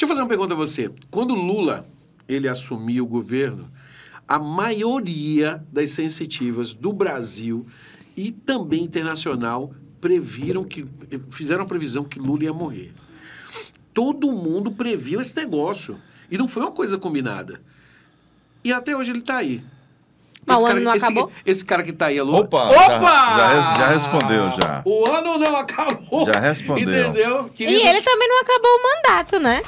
Deixa eu fazer uma pergunta a você. Quando Lula ele assumiu o governo, a maioria das sensitivas do Brasil e também internacional previram que fizeram a previsão que Lula ia morrer. Todo mundo previu esse negócio e não foi uma coisa combinada. E até hoje ele está aí. Mas esse o ano cara, não esse, acabou? Esse cara que está aí, é Opa! Opa! Já, já, já, respondeu, já. O ano não acabou. Já respondeu. Entendeu? Queridos... E ele também não acabou o mandato, né?